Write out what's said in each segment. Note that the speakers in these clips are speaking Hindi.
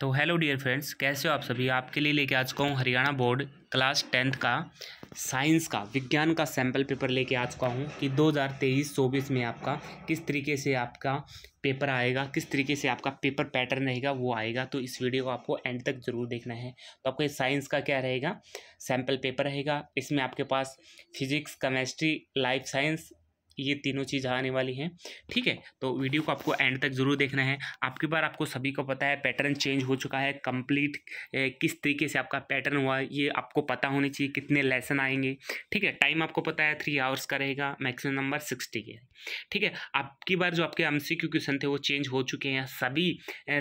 तो हेलो डियर फ्रेंड्स कैसे हो आप सभी आपके लिए लेके आ चुका हूँ हरियाणा बोर्ड क्लास टेंथ का साइंस का विज्ञान का सैम्पल पेपर लेके आ चुका हूँ कि 2023-24 में आपका किस तरीके से आपका पेपर आएगा किस तरीके से आपका पेपर पैटर्न रहेगा वो आएगा तो इस वीडियो को आपको एंड तक जरूर देखना है तो आपको ये साइंस का क्या रहेगा सैम्पल पेपर रहेगा इसमें आपके पास फिजिक्स केमेस्ट्री लाइफ साइंस ये तीनों चीज़ आने वाली हैं ठीक है तो वीडियो को आपको एंड तक ज़रूर देखना है आपकी बार आपको सभी को पता है पैटर्न चेंज हो चुका है कंप्लीट किस तरीके से आपका पैटर्न हुआ ये आपको पता होनी चाहिए कितने लेसन आएंगे ठीक है टाइम आपको पता है थ्री आवर्स का रहेगा मैक्सिमम नंबर सिक्सटी के ठीक है आपकी बार जो आपके एम क्वेश्चन थे वो चेंज हो चुके हैं सभी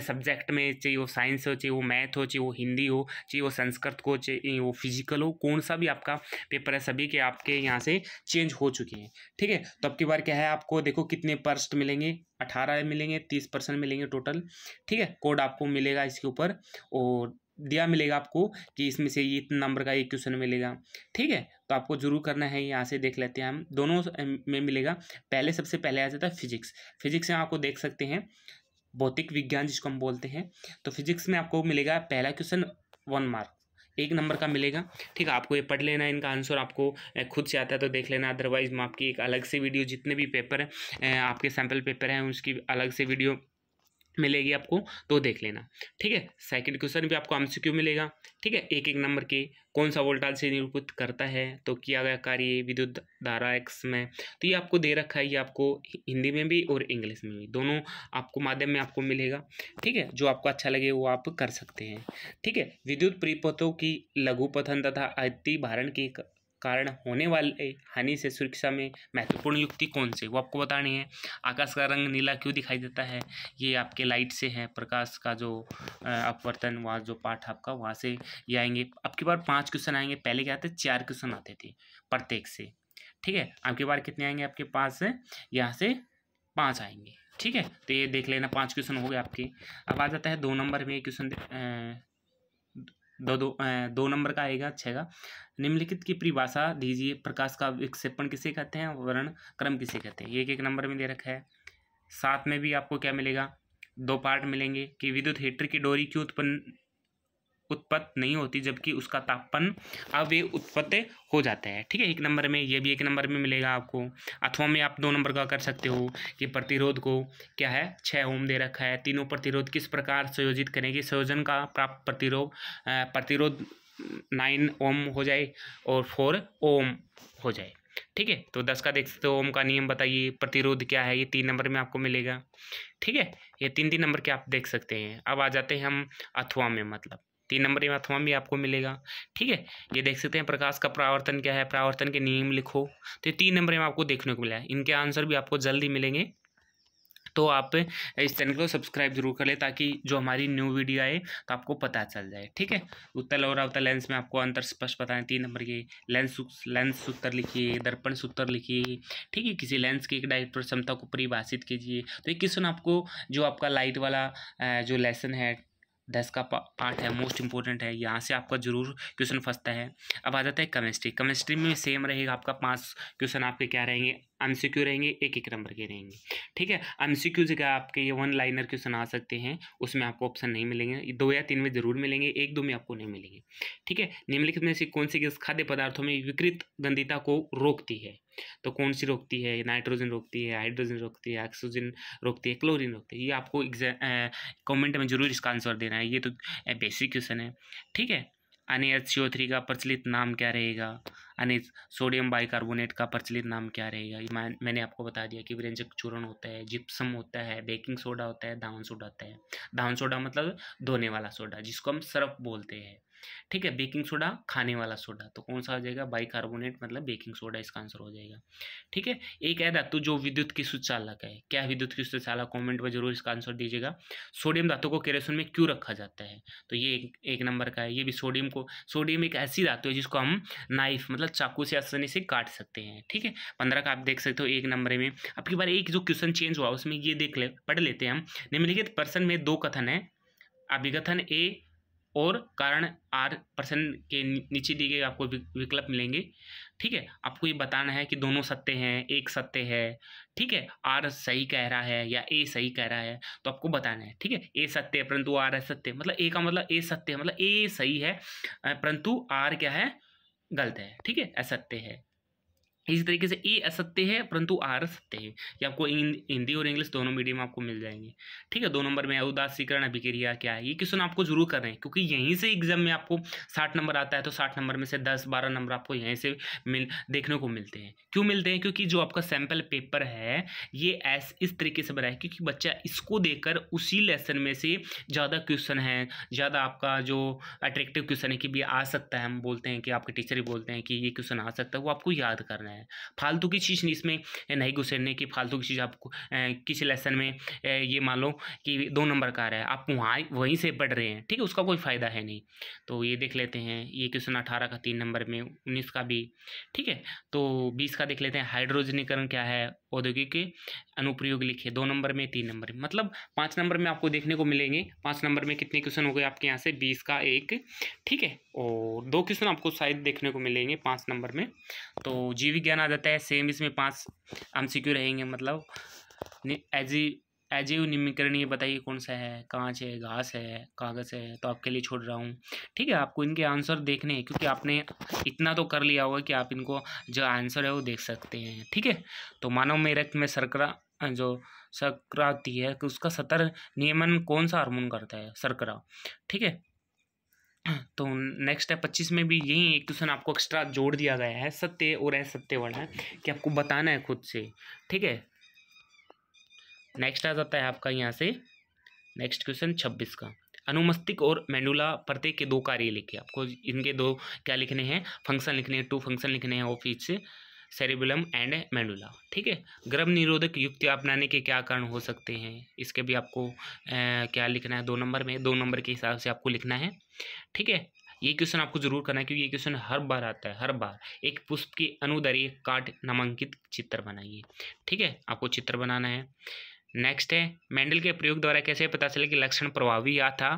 सब्जेक्ट में चाहे वो साइंस हो चाहे वो मैथ हो चाहे वो हिंदी हो चाहे वो संस्कृत हो चाहे वो फिजिकल हो कौन सा भी आपका पेपर है सभी के आपके यहाँ से चेंज हो चुके हैं ठीक है तो तो की बार क्या है आपको देखो कितने परसेंट मिलेंगे अठारह मिलेंगे तीस परसेंट मिलेंगे टोटल ठीक है कोड आपको मिलेगा इसके ऊपर और दिया मिलेगा आपको कि इसमें से ये इतना नंबर का ये क्वेश्चन मिलेगा ठीक है तो आपको जरूर करना है यहाँ से देख लेते हैं हम दोनों में मिलेगा पहले सबसे पहले आ जाता है फिजिक्स फिजिक्स में आपको देख सकते हैं भौतिक विज्ञान जिसको हम बोलते हैं तो फिजिक्स में आपको मिलेगा पहला क्वेश्चन वन मार्क एक नंबर का मिलेगा ठीक है आपको ये पढ़ लेना इनका आंसर आपको खुद से आता है तो देख लेना अदरवाइज मैं आपकी एक अलग से वीडियो जितने भी पेपर हैं आपके सैम्पल पेपर हैं उसकी अलग से वीडियो मिलेगी आपको तो देख लेना ठीक है सेकंड क्वेश्चन भी आपको एमसीक्यू मिलेगा ठीक है एक एक नंबर के कौन सा वोल्टाज से निरूपित करता है तो किया गया कार्य विद्युत धारा एक्स में तो ये आपको दे रखा है ये आपको हिंदी में भी और इंग्लिश में भी दोनों आपको माध्यम में आपको मिलेगा ठीक है जो आपको अच्छा लगे वो आप कर सकते हैं ठीक है विद्युत परिपथों की लघु पथन तथा अति भारण की कारण होने वाले हानि से सुरक्षा में महत्वपूर्ण युक्ति कौन से वो आपको बतानी है आकाश का रंग नीला क्यों दिखाई देता है ये आपके लाइट से है प्रकाश का जो अपवर्तन वहाँ जो पाठ आपका वहाँ से ये आएंगे आपकी बार पाँच क्वेश्चन आएंगे पहले क्या आते चार क्वेश्चन आते थे प्रत्येक से ठीक है आपके बार कितने आएंगे आपके पास यहाँ से पाँच आएंगे ठीक है तो ये देख लेना पाँच क्वेश्चन हो गए आपके अब आ जाता है दो नंबर में क्वेश्चन दो दो दो नंबर का आएगा छः का निम्नलिखित की परिभाषा दीजिए प्रकाश का विक्षेपण किसे कहते हैं वर्ण क्रम किसे कहते हैं एक एक नंबर में दे रखा है साथ में भी आपको क्या मिलेगा दो पार्ट मिलेंगे कि विद्युत हीटर की डोरी क्यों उत्पन्न उत्पत्त नहीं होती जबकि उसका तापमान अब ये उत्पत्त हो जाता है ठीक है एक नंबर में ये भी एक नंबर में मिलेगा आपको अथवा में आप दो नंबर का कर सकते हो कि प्रतिरोध को क्या है छः ओम दे रखा है तीनों प्रतिरोध किस प्रकार संयोजित करेंगे संयोजन का प्राप्त प्रतिरोध प्रतिरोध नाइन ओम हो जाए और फोर ओम हो जाए ठीक है तो दस का देख सकते हो ओम का नियम बताइए प्रतिरोध क्या है ये तीन नंबर में आपको मिलेगा ठीक है ये तीन तीन नंबर के आप देख सकते हैं अब आ जाते हैं हम अथवा में मतलब तीन नंबर में अथवा भी आपको मिलेगा ठीक है ये देख सकते हैं प्रकाश का प्रावर्तन क्या है प्रावर्तन के नियम लिखो तो तीन नंबर में आपको देखने को मिला है इनके आंसर भी आपको जल्दी मिलेंगे तो आप इस चैनल को सब्सक्राइब जरूर कर लें ताकि जो हमारी न्यू वीडियो आए तो आपको पता चल जाए ठीक है उत्तल और अवतल लेंस में आपको अंतर स्पष्ट पता है तीन नंबर के लेंस लेंस सूत्र लिखिए दर्पण सूत्र लिखिए ठीक है किसी लेंस की एक डायरेक्टर क्षमता को परिभाषित कीजिए तो ये क्वेश्चन आपको जो आपका लाइट वाला जो लेसन है दस का पार्ट है मोस्ट इंपॉर्टेंट है यहाँ से आपका जरूर क्वेश्चन फंसता है अब आ जाता है केमिस्ट्री केमिस्ट्री में सेम रहेगा आपका पाँच क्वेश्चन आपके क्या रहेंगे एम सी क्यू रहेंगे एक एक नंबर के रहेंगे ठीक है एम सी क्यू जगह आपके ये वन लाइनर क्वेश्चन आ सकते हैं उसमें आपको ऑप्शन नहीं मिलेंगे दो या तीन में जरूर मिलेंगे एक दो में आपको नहीं मिलेंगे ठीक है निम्नलिखित में से कौन सी खाद्य पदार्थों में विकृत गंधिता को रोकती है तो कौन सी रोकती है नाइट्रोजन रोकती है हाइड्रोजन रोकती है ऑक्सीजन रोकती है क्लोरिन रोकती है ये आपको एग्जाम कॉमेंट में जरूर इसका आंसर देना है ये तो बेसिक क्वेश्चन है ठीक है अन्य एच सी ओ थ्री का प्रचलित नाम क्या रहेगा अन्य सोडियम बाइकार्बोनेट का प्रचलित नाम क्या रहेगा मैंने आपको बता दिया कि व्यंजक चूर्ण होता है जिप्सम होता है बेकिंग सोडा होता है धावन सोडा होता है धावन सोडा मतलब धोने वाला सोडा जिसको हम सर्फ बोलते हैं ठीक है बेकिंग सोडा खाने वाला सोडा तो कौन सा हो जाएगा बाइकार्बोनेट मतलब बेकिंग सोडा इसका आंसर हो जाएगा ठीक है एक है धातु जो विद्युत की सुचालक है क्या विद्युत की सुचालक कॉमेंट में जरूर इसका आंसर दीजिएगा सोडियम धातु को केरोसिन में क्यों रखा जाता है तो ये एक, एक नंबर का है ये भी सोडियम को सोडियम एक ऐसी धातु है जिसको हम नाइफ मतलब चाकू से आसानी से काट सकते हैं ठीक है पंद्रह का आप देख सकते हो एक नंबर में आपकी बार एक जो क्वेश्चन चेंज हुआ उसमें ये देख ले पढ़ लेते हैं हम निम्नलिखित पर्सन में दो कथन है अभिकथन ए और कारण आर परसेंट के नीचे दिए गए आपको विकल्प मिलेंगे ठीक है आपको ये बताना है कि दोनों सत्य हैं एक सत्य है ठीक है आर सही कह रहा है या ए सही कह रहा है तो आपको बताना है ठीक है ए सत्य है परंतु आर असत्य मतलब ए का मतलब ए सत्य है मतलब ए सही है परंतु आर क्या है गलत है ठीक है असत्य है इसी तरीके से ए असत्य है परंतु आर सत्य है ये आपको हिंदी और इंग्लिश दोनों मीडियम आपको मिल जाएंगे ठीक है दो नंबर में उदासीकरण अभिक्रिया क्या है ये क्वेश्चन आपको जरूर कर रहे हैं क्योंकि यहीं से एग्जाम में आपको साठ नंबर आता है तो साठ नंबर में से दस बारह नंबर आपको यहीं से मिल देखने को मिलते हैं क्यों मिलते हैं क्योंकि जो आपका सैम्पल पेपर है ये एस इस तरीके से बना है क्योंकि बच्चा इसको देखकर उसी लेसन में से ज़्यादा क्वेश्चन है ज़्यादा आपका जो अट्रैक्टिव क्वेश्चन है कि भी आ सकता है हम बोलते हैं कि आपके टीचर ही बोलते हैं कि ये क्वेश्चन आ सकता है वो आपको याद करना है है फालतू की चीज़ इसमें नहीं घुसरने की फालतू की चीज़ आपको किसी लेसन में ये मान लो कि दो नंबर का रहा है आप वहाँ वहीं से पढ़ रहे हैं ठीक है उसका कोई फ़ायदा है नहीं तो ये देख लेते हैं ये क्वेश्चन अठारह का तीन नंबर में उन्नीस का भी ठीक है तो बीस का देख लेते हैं हाइड्रोजनीकरण क्या है औद्योगिक अनुप्रयोग लिखे दो नंबर में तीन नंबर में मतलब पाँच नंबर में आपको देखने को मिलेंगे पाँच नंबर में कितने क्वेश्चन हो गए आपके यहाँ से बीस का एक ठीक है और दो क्वेश्चन आपको शायद देखने को मिलेंगे पाँच नंबर में तो जीविक विज्ञान आ जाता है सेम इसमें पांच एम रहेंगे मतलब एजीव निम्नीकरण ये बताइए कौन सा है कांच है घास है कागज़ है तो आपके लिए छोड़ रहा हूँ ठीक है आपको इनके आंसर देखने हैं क्योंकि आपने इतना तो कर लिया होगा कि आप इनको जो आंसर है वो देख सकते हैं ठीक है तो मानव में रक्त में सरकरा जो सकरा है कि तो उसका सतर नियमन कौन सा हार्मोन करता है सरकरा ठीक है तो नेक्स्ट है पच्चीस में भी यही एक क्वेश्चन आपको एक्स्ट्रा जोड़ दिया गया है सत्य और असत्य वर्ण कि आपको बताना है खुद से ठीक है नेक्स्ट आ जाता है आपका यहाँ से नेक्स्ट क्वेश्चन छब्बीस का अनुमस्तिक और मेंडुला प्रत्येक के दो कार्य लिखे आपको इनके दो क्या लिखने हैं फंक्शन लिखने हैं टू फंक्शन लिखने हैं ऑफिस से सेरिबुलम एंड मेडुला ठीक है गर्भ निरोधक युक्ति अपनाने के क्या कारण हो सकते हैं इसके भी आपको आ, क्या लिखना है दो नंबर में दो नंबर के हिसाब से आपको लिखना है ठीक है ये क्वेश्चन आपको जरूर करना है क्योंकि ये क्वेश्चन हर बार आता है हर बार एक पुष्प की अनुदरी काट नामांकित चित्र बनाइए ठीक है आपको चित्र बनाना है नेक्स्ट है मेंडल के प्रयोग द्वारा कैसे पता चले कि लक्षण प्रभावी या था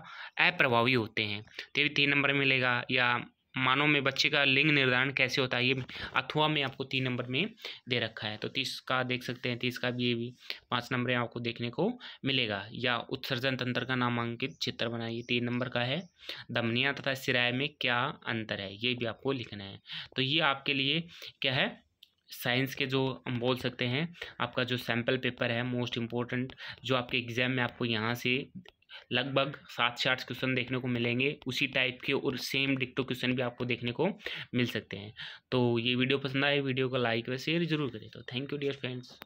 अप्रभावी होते हैं तो ये तीन नंबर मिलेगा या मानव में बच्चे का लिंग निर्धारण कैसे होता है ये अथवा में आपको तीन नंबर में दे रखा है तो तीस का देख सकते हैं तीस का भी ये भी पाँच नंबर आपको देखने को मिलेगा या उत्सर्जन तंत्र का नामांकित चित्र बनाइए तीन नंबर का है दमनिया तथा सिराय में क्या अंतर है ये भी आपको लिखना है तो ये आपके लिए क्या है साइंस के जो हम बोल सकते हैं आपका जो सैम्पल पेपर है मोस्ट इम्पोर्टेंट जो आपके एग्ज़ाम में आपको यहाँ से लगभग सात से आठ क्वेश्चन देखने को मिलेंगे उसी टाइप के और सेम डिक्टो क्वेश्चन भी आपको देखने को मिल सकते हैं तो ये वीडियो पसंद आए वीडियो को लाइक व शेयर जरूर करें तो थैंक यू डियर फ्रेंड्स